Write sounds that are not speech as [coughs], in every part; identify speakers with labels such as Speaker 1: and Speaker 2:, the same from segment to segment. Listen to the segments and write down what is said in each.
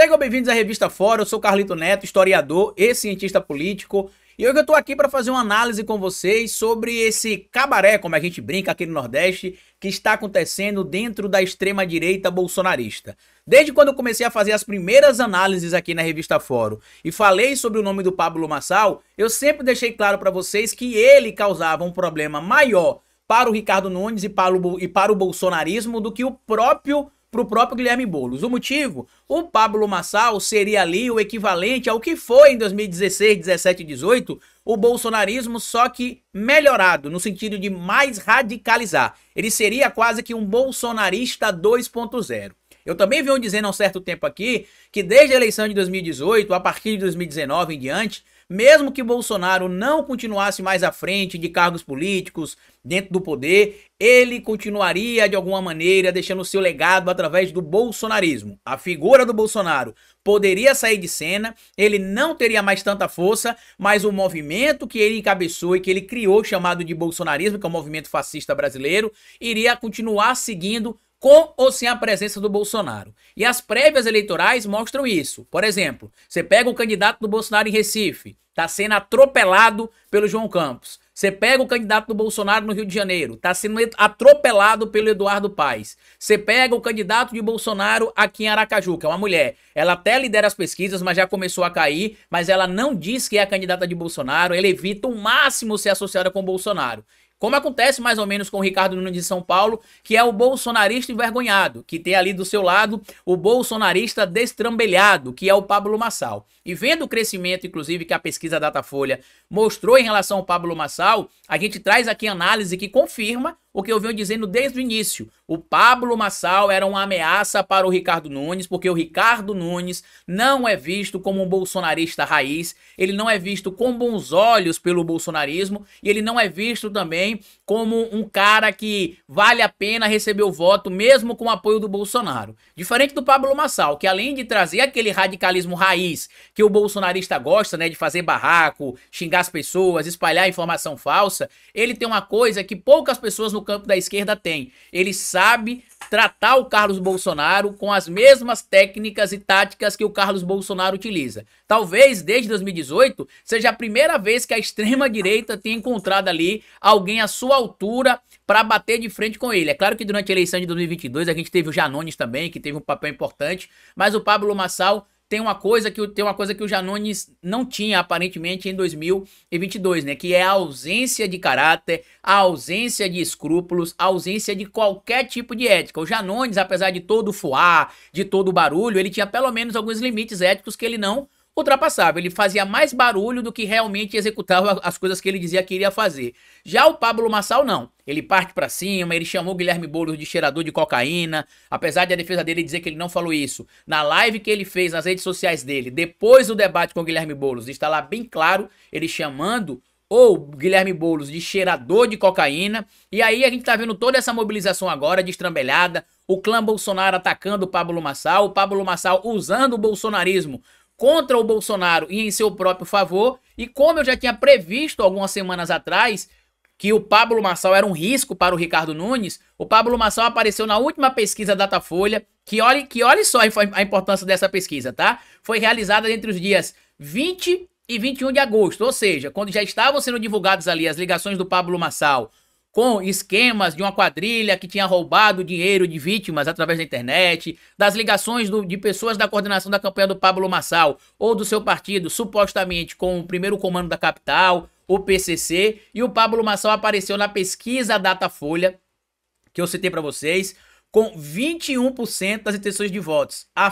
Speaker 1: Sejam bem-vindos à Revista Fora, eu sou Carlito Neto, historiador e cientista político. E hoje eu estou aqui para fazer uma análise com vocês sobre esse cabaré, como a gente brinca aqui no Nordeste, que está acontecendo dentro da extrema-direita bolsonarista. Desde quando eu comecei a fazer as primeiras análises aqui na revista Fórum e falei sobre o nome do Pablo Massal, eu sempre deixei claro para vocês que ele causava um problema maior para o Ricardo Nunes e para o, e para o bolsonarismo do que o próprio para o próprio Guilherme Boulos. O motivo? O Pablo Massal seria ali o equivalente ao que foi em 2016, 17 e 18 o bolsonarismo, só que melhorado, no sentido de mais radicalizar. Ele seria quase que um bolsonarista 2.0. Eu também venho dizendo há um certo tempo aqui que desde a eleição de 2018, a partir de 2019 em diante, mesmo que Bolsonaro não continuasse mais à frente de cargos políticos, dentro do poder, ele continuaria de alguma maneira deixando seu legado através do bolsonarismo. A figura do Bolsonaro poderia sair de cena, ele não teria mais tanta força, mas o movimento que ele encabeçou e que ele criou, chamado de bolsonarismo, que é o movimento fascista brasileiro, iria continuar seguindo com ou sem a presença do Bolsonaro. E as prévias eleitorais mostram isso. Por exemplo, você pega o candidato do Bolsonaro em Recife, está sendo atropelado pelo João Campos. Você pega o candidato do Bolsonaro no Rio de Janeiro, está sendo atropelado pelo Eduardo Paes. Você pega o candidato de Bolsonaro aqui em Aracaju, que é uma mulher. Ela até lidera as pesquisas, mas já começou a cair, mas ela não diz que é a candidata de Bolsonaro, ela evita o máximo ser associada com Bolsonaro. Como acontece mais ou menos com o Ricardo Nunes de São Paulo, que é o bolsonarista envergonhado, que tem ali do seu lado o bolsonarista destrambelhado, que é o Pablo Massal. E vendo o crescimento, inclusive, que a pesquisa Datafolha mostrou em relação ao Pablo Massal, a gente traz aqui análise que confirma o que eu venho dizendo desde o início. O Pablo Massal era uma ameaça para o Ricardo Nunes, porque o Ricardo Nunes não é visto como um bolsonarista raiz, ele não é visto com bons olhos pelo bolsonarismo e ele não é visto também como um cara que vale a pena receber o voto mesmo com o apoio do Bolsonaro. Diferente do Pablo Massal, que além de trazer aquele radicalismo raiz que o bolsonarista gosta, né, de fazer barraco, xingar as pessoas, espalhar informação falsa, ele tem uma coisa que poucas pessoas no campo da esquerda têm. Ele sabe tratar o Carlos Bolsonaro com as mesmas técnicas e táticas que o Carlos Bolsonaro utiliza. Talvez desde 2018 seja a primeira vez que a extrema direita tenha encontrado ali alguém à sua altura para bater de frente com ele. É claro que durante a eleição de 2022 a gente teve o Janones também, que teve um papel importante, mas o Pablo Massal tem uma coisa que tem uma coisa que o Janones não tinha aparentemente em 2022, né, que é a ausência de caráter, a ausência de escrúpulos, a ausência de qualquer tipo de ética. O Janones, apesar de todo o fuar, de todo o barulho, ele tinha pelo menos alguns limites éticos que ele não ultrapassava. Ele fazia mais barulho do que realmente executava as coisas que ele dizia que iria fazer. Já o Pablo Massal, não. Ele parte para cima, ele chamou Guilherme Boulos de cheirador de cocaína, apesar de a defesa dele dizer que ele não falou isso. Na live que ele fez nas redes sociais dele, depois do debate com o Guilherme Boulos, está lá bem claro ele chamando ou Guilherme Boulos de cheirador de cocaína. E aí a gente tá vendo toda essa mobilização agora destrambelhada, o clã Bolsonaro atacando o Pablo Massal, o Pablo Massal usando o bolsonarismo contra o Bolsonaro e em seu próprio favor. E como eu já tinha previsto algumas semanas atrás que o Pablo Massal era um risco para o Ricardo Nunes, o Pablo Massal apareceu na última pesquisa Datafolha, que olhe, que olhe só a importância dessa pesquisa, tá? Foi realizada entre os dias 20 e 21 de agosto, ou seja, quando já estavam sendo divulgadas ali as ligações do Pablo Massal com esquemas de uma quadrilha que tinha roubado dinheiro de vítimas através da internet, das ligações do, de pessoas da coordenação da campanha do Pablo Massal ou do seu partido, supostamente com o primeiro comando da capital, o PCC, e o Pablo Massal apareceu na pesquisa Datafolha, que eu citei para vocês, com 21% das intenções de votos, a, a,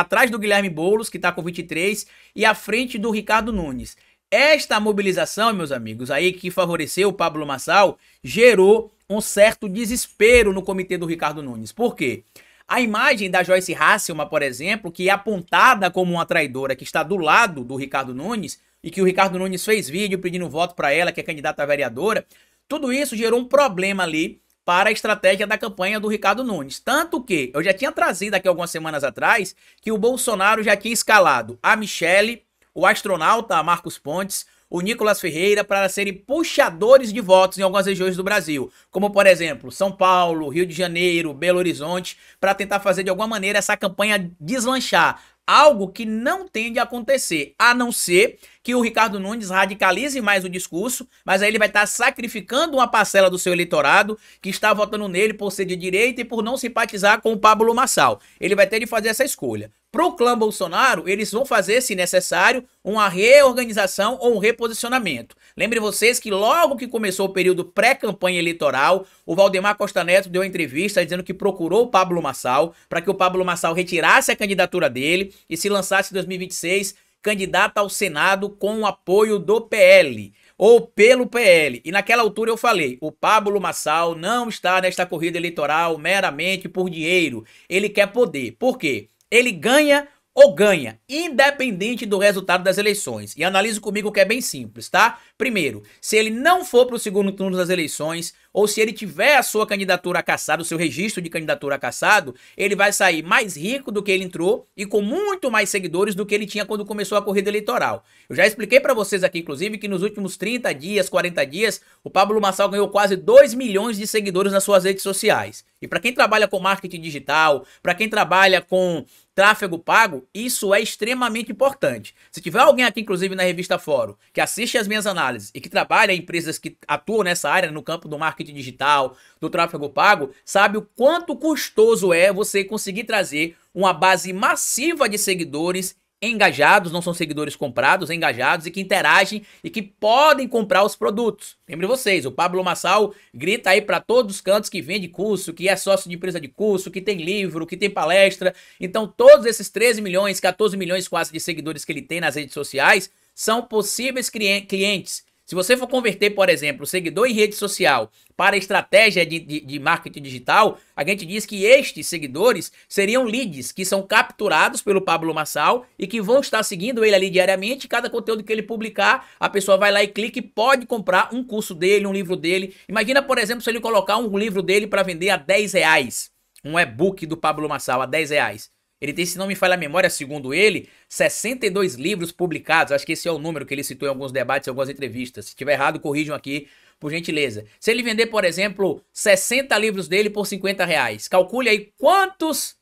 Speaker 1: atrás do Guilherme Boulos, que está com 23%, e à frente do Ricardo Nunes. Esta mobilização, meus amigos, aí que favoreceu o Pablo Massal, gerou um certo desespero no comitê do Ricardo Nunes. Por quê? A imagem da Joyce Hasselman, por exemplo, que é apontada como uma traidora, que está do lado do Ricardo Nunes, e que o Ricardo Nunes fez vídeo pedindo voto para ela, que é candidata a vereadora, tudo isso gerou um problema ali para a estratégia da campanha do Ricardo Nunes. Tanto que eu já tinha trazido aqui algumas semanas atrás que o Bolsonaro já tinha escalado a Michele o astronauta Marcos Pontes, o Nicolas Ferreira para serem puxadores de votos em algumas regiões do Brasil, como por exemplo São Paulo, Rio de Janeiro, Belo Horizonte, para tentar fazer de alguma maneira essa campanha deslanchar, algo que não tende a acontecer, a não ser que o Ricardo Nunes radicalize mais o discurso, mas aí ele vai estar sacrificando uma parcela do seu eleitorado que está votando nele por ser de direita e por não simpatizar com o Pablo Massal. Ele vai ter de fazer essa escolha. Para o clã Bolsonaro, eles vão fazer, se necessário, uma reorganização ou um reposicionamento. Lembre vocês que logo que começou o período pré-campanha eleitoral, o Valdemar Costa Neto deu uma entrevista dizendo que procurou o Pablo Massal para que o Pablo Massal retirasse a candidatura dele e se lançasse em 2026 candidato ao Senado com o apoio do PL ou pelo PL. E naquela altura eu falei: o Pablo Massal não está nesta corrida eleitoral meramente por dinheiro. Ele quer poder. Por quê? Ele ganha ou ganha, independente do resultado das eleições. E analise comigo que é bem simples, tá? Primeiro, se ele não for para o segundo turno das eleições, ou se ele tiver a sua candidatura caçada, o seu registro de candidatura caçado, ele vai sair mais rico do que ele entrou e com muito mais seguidores do que ele tinha quando começou a corrida eleitoral. Eu já expliquei para vocês aqui, inclusive, que nos últimos 30 dias, 40 dias, o Pablo Massal ganhou quase 2 milhões de seguidores nas suas redes sociais. E para quem trabalha com marketing digital, para quem trabalha com tráfego pago, isso é extremamente importante. Se tiver alguém aqui, inclusive na revista Fórum, que assiste às minhas análises e que trabalha em empresas que atuam nessa área, no campo do marketing digital, do tráfego pago, sabe o quanto custoso é você conseguir trazer uma base massiva de seguidores engajados, não são seguidores comprados, engajados e que interagem e que podem comprar os produtos. Lembre vocês, o Pablo Massal grita aí para todos os cantos que vende curso, que é sócio de empresa de curso, que tem livro, que tem palestra. Então, todos esses 13 milhões, 14 milhões quase de seguidores que ele tem nas redes sociais são possíveis clientes se você for converter, por exemplo, seguidor em rede social para estratégia de, de, de, marketing digital, a gente diz que estes seguidores seriam leads que são capturados pelo Pablo Massal e que vão estar seguindo ele ali diariamente. Cada conteúdo que ele publicar, a pessoa vai lá e clica e pode comprar um curso dele, um livro dele. Imagina, por exemplo, se ele colocar um livro dele para vender a 10 reais. Um e-book do Pablo Massal a 10 reais. Ele tem, se não me falha a memória, segundo ele, 62 livros publicados. Acho que esse é o número que ele citou em alguns debates, em algumas entrevistas. Se tiver errado, corrijam aqui, por gentileza. Se ele vender, por exemplo, 60 livros dele por 50 reais, calcule aí quantos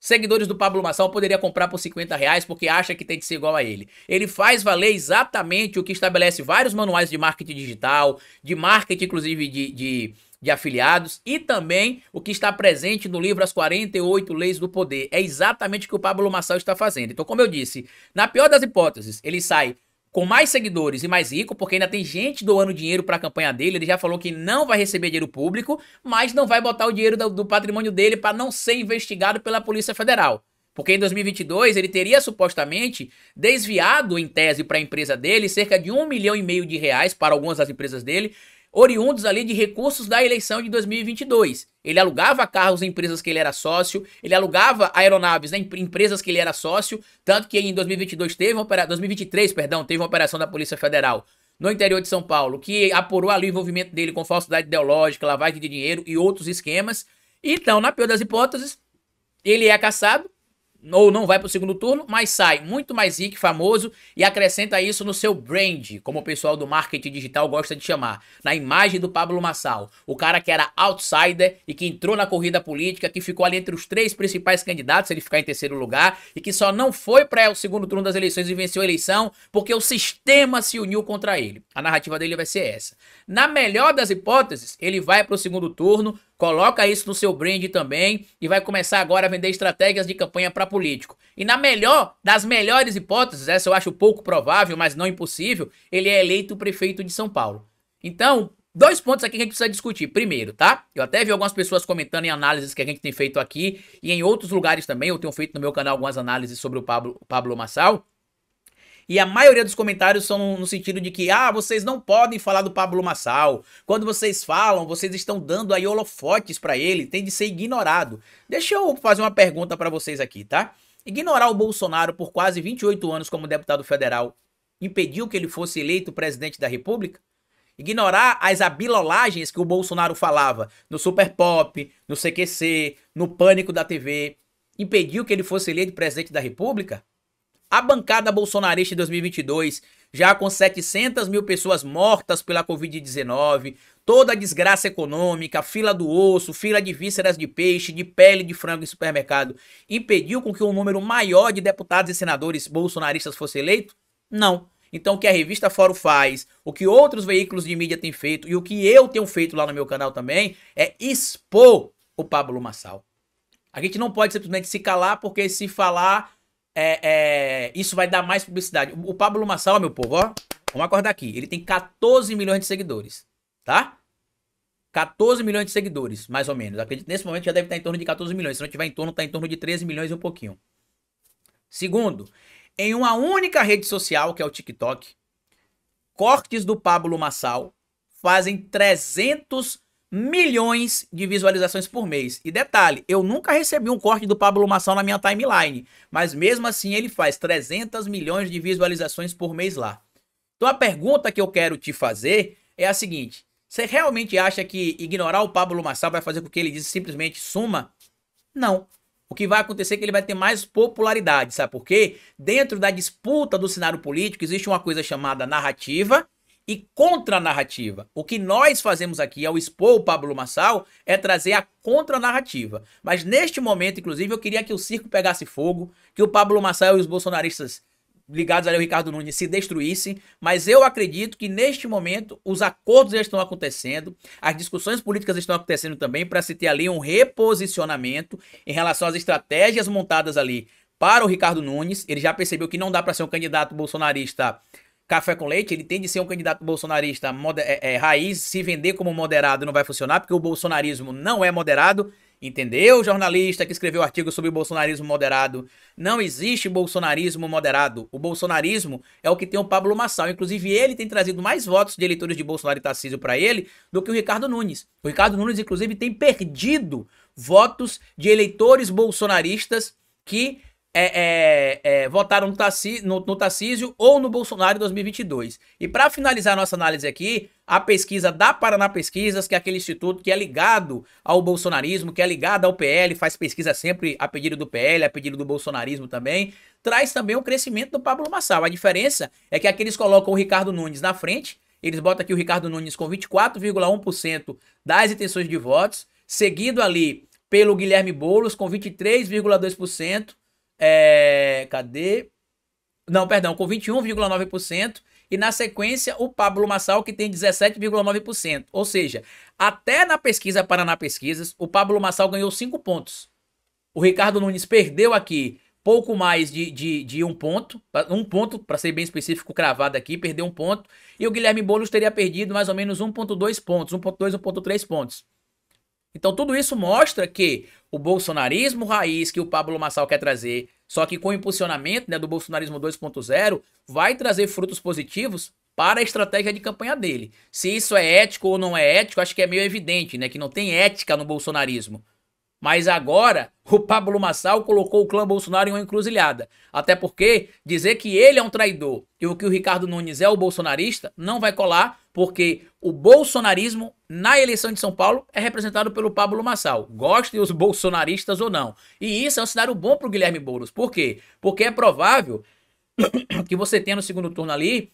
Speaker 1: seguidores do Pablo Massal poderia comprar por 50 reais porque acha que tem que ser igual a ele. Ele faz valer exatamente o que estabelece vários manuais de marketing digital, de marketing, inclusive, de, de de afiliados e também o que está presente no livro As 48 Leis do Poder. É exatamente o que o Pablo Massal está fazendo. Então, como eu disse, na pior das hipóteses, ele sai com mais seguidores e mais rico, porque ainda tem gente doando dinheiro para a campanha dele. Ele já falou que não vai receber dinheiro público, mas não vai botar o dinheiro do, do patrimônio dele para não ser investigado pela Polícia Federal. Porque em 2022 ele teria supostamente desviado, em tese, para a empresa dele cerca de um milhão e meio de reais para algumas das empresas dele oriundos ali de recursos da eleição de 2022. Ele alugava carros em empresas que ele era sócio, ele alugava aeronaves né, em empresas que ele era sócio, tanto que em 2022 teve uma operação, 2023, perdão, teve uma operação da Polícia Federal no interior de São Paulo que apurou ali o envolvimento dele com falsidade ideológica, lavagem de dinheiro e outros esquemas. Então, na pior das hipóteses, ele é caçado, ou não vai para o segundo turno, mas sai muito mais rico, famoso e acrescenta isso no seu brand, como o pessoal do marketing digital gosta de chamar, na imagem do Pablo Massal, o cara que era outsider e que entrou na corrida política, que ficou ali entre os três principais candidatos, ele ficar em terceiro lugar, e que só não foi para o segundo turno das eleições e venceu a eleição porque o sistema se uniu contra ele. A narrativa dele vai ser essa. Na melhor das hipóteses, ele vai para o segundo turno Coloca isso no seu brand também e vai começar agora a vender estratégias de campanha para político. E na melhor das melhores hipóteses, essa eu acho pouco provável, mas não impossível, ele é eleito prefeito de São Paulo. Então, dois pontos aqui que a gente precisa discutir. Primeiro, tá? Eu até vi algumas pessoas comentando em análises que a gente tem feito aqui e em outros lugares também. Eu tenho feito no meu canal algumas análises sobre o Pablo, Pablo Massal. E a maioria dos comentários são no sentido de que, ah, vocês não podem falar do Pablo Massal. Quando vocês falam, vocês estão dando aí holofotes para ele, tem de ser ignorado. Deixa eu fazer uma pergunta para vocês aqui, tá? Ignorar o Bolsonaro por quase 28 anos como deputado federal impediu que ele fosse eleito presidente da República? Ignorar as abilolagens que o Bolsonaro falava no Super Pop, no CQC, no Pânico da TV, impediu que ele fosse eleito presidente da República? A bancada bolsonarista em 2022, já com 700 mil pessoas mortas pela Covid-19, toda a desgraça econômica, fila do osso, fila de vísceras de peixe, de pele de frango em supermercado, impediu com que um número maior de deputados e senadores bolsonaristas fosse eleito? Não. Então, o que a revista Fórum faz, o que outros veículos de mídia têm feito e o que eu tenho feito lá no meu canal também é expor o Pablo Massal. A gente não pode simplesmente se calar, porque se falar é, é, isso vai dar mais publicidade. O Pablo Massal, meu povo, ó, vamos acordar aqui. Ele tem 14 milhões de seguidores, tá? 14 milhões de seguidores, mais ou menos. Acredito nesse momento já deve estar em torno de 14 milhões. Se não tiver em torno, está em torno de 13 milhões e um pouquinho. Segundo, em uma única rede social, que é o TikTok, cortes do Pablo Massal fazem 300 milhões de visualizações por mês. E detalhe, eu nunca recebi um corte do Pablo Mação na minha timeline, mas mesmo assim ele faz 300 milhões de visualizações por mês lá. Então a pergunta que eu quero te fazer é a seguinte: você realmente acha que ignorar o Pablo Massal vai fazer com que ele diz simplesmente suma? Não. O que vai acontecer é que ele vai ter mais popularidade, sabe por quê? Dentro da disputa do cenário político existe uma coisa chamada narrativa e contra narrativa O que nós fazemos aqui ao expor o Pablo Massal é trazer a contra narrativa Mas neste momento, inclusive, eu queria que o circo pegasse fogo, que o Pablo Massal e os bolsonaristas ligados ao Ricardo Nunes se destruíssem, mas eu acredito que neste momento os acordos já estão acontecendo, as discussões políticas estão acontecendo também para se ter ali um reposicionamento em relação às estratégias montadas ali para o Ricardo Nunes. Ele já percebeu que não dá para ser um candidato bolsonarista café com leite, ele tende a ser um candidato bolsonarista é, é, raiz, se vender como moderado não vai funcionar, porque o bolsonarismo não é moderado. Entendeu, jornalista que escreveu artigo sobre bolsonarismo moderado? Não existe bolsonarismo moderado. O bolsonarismo é o que tem o Pablo Massal. Inclusive, ele tem trazido mais votos de eleitores de Bolsonaro e Tarcísio para ele do que o Ricardo Nunes. O Ricardo Nunes, inclusive, tem perdido votos de eleitores bolsonaristas que é, é, é, votaram no, Tassi, no, no Tarcísio ou no Bolsonaro em 2022. E para finalizar nossa análise aqui, a pesquisa da Paraná Pesquisas, que é aquele instituto que é ligado ao bolsonarismo, que é ligado ao PL, faz pesquisa sempre a pedido do PL, a pedido do bolsonarismo também, traz também o crescimento do Pablo Massal. A diferença é que aqui eles colocam o Ricardo Nunes na frente, eles botam aqui o Ricardo Nunes com 24,1% das intenções de votos, seguido ali pelo Guilherme Boulos com 23,2%, é, cadê? Não, perdão, com 21,9%. E na sequência, o Pablo Massal, que tem 17,9%. Ou seja, até na pesquisa Paraná Pesquisas, o Pablo Massal ganhou 5 pontos. O Ricardo Nunes perdeu aqui pouco mais de, de, de um ponto, um ponto, para ser bem específico, cravado aqui, perdeu um ponto. E o Guilherme Boulos teria perdido mais ou menos 1,2 pontos, 1,2, 1,3 pontos. Então tudo isso mostra que o bolsonarismo raiz que o Pablo Massal quer trazer, só que com o impulsionamento né, do bolsonarismo 2.0, vai trazer frutos positivos para a estratégia de campanha dele. Se isso é ético ou não é ético, acho que é meio evidente, né? Que não tem ética no bolsonarismo. Mas agora, o Pablo Massal colocou o clã Bolsonaro em uma encruzilhada. Até porque dizer que ele é um traidor e o que o Ricardo Nunes é o bolsonarista não vai colar, porque o bolsonarismo na eleição de São Paulo é representado pelo Pablo Massal. Gostem os bolsonaristas ou não. E isso é um cenário bom para o Guilherme Boulos. Por quê? Porque é provável [coughs] que você tenha no segundo turno ali,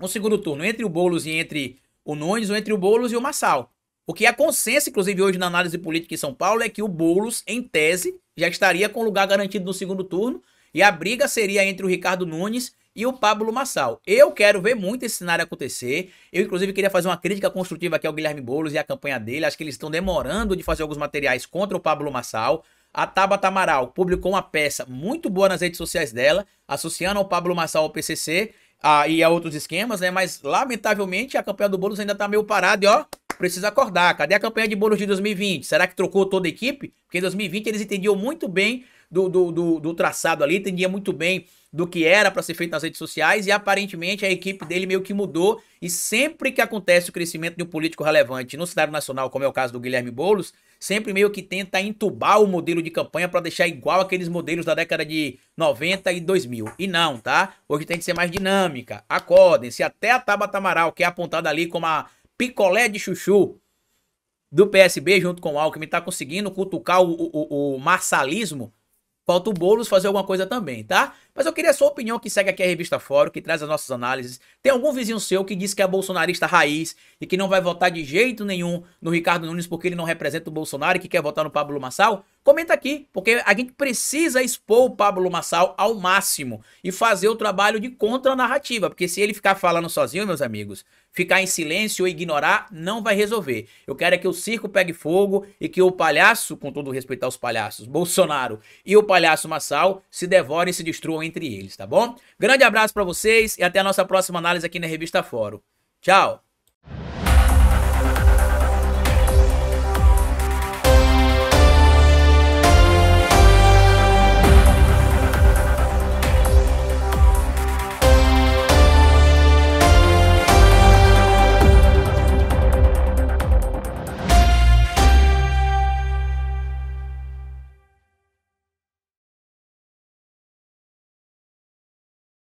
Speaker 1: um segundo turno entre o Boulos e entre o Nunes, ou entre o Boulos e o Massal. O que é consenso, inclusive, hoje na análise política em São Paulo, é que o Boulos, em tese, já estaria com lugar garantido no segundo turno, e a briga seria entre o Ricardo Nunes e o Pablo Massal. Eu quero ver muito esse cenário acontecer. Eu, inclusive, queria fazer uma crítica construtiva aqui ao Guilherme Boulos e à campanha dele. Acho que eles estão demorando de fazer alguns materiais contra o Pablo Massal. A Tabata Amaral publicou uma peça muito boa nas redes sociais dela, associando ao Pablo Massal ao PCC a, e a outros esquemas, né? Mas, lamentavelmente, a campanha do Boulos ainda tá meio parada e, ó, precisa acordar. Cadê a campanha de Boulos de 2020? Será que trocou toda a equipe? Porque em 2020 eles entendiam muito bem do, do, do, do traçado ali, entendia muito bem do que era para ser feito nas redes sociais e aparentemente a equipe dele meio que mudou e sempre que acontece o crescimento de um político relevante no cenário nacional, como é o caso do Guilherme Boulos, sempre meio que tenta entubar o modelo de campanha para deixar igual aqueles modelos da década de 90 e 2000. E não, tá? Hoje tem que ser mais dinâmica. Acordem-se, até a Tabata Amaral, que é apontada ali como a picolé de chuchu do PSB junto com o Alckmin, está conseguindo cutucar o, o, o, o marsalismo Falta o Boulos fazer alguma coisa também, tá? Mas eu queria a sua opinião que segue aqui a Revista Fórum, que traz as nossas análises. Tem algum vizinho seu que diz que é bolsonarista raiz e que não vai votar de jeito nenhum no Ricardo Nunes porque ele não representa o Bolsonaro e que quer votar no Pablo Massal? Comenta aqui, porque a gente precisa expor o Pablo Massal ao máximo e fazer o trabalho de contra-narrativa, porque se ele ficar falando sozinho, meus amigos, Ficar em silêncio ou ignorar não vai resolver. Eu quero é que o circo pegue fogo e que o palhaço, com todo respeito aos palhaços, Bolsonaro e o palhaço Massal se devorem e se destruam entre eles, tá bom? Grande abraço para vocês e até a nossa próxima análise aqui na Revista Fórum. Tchau!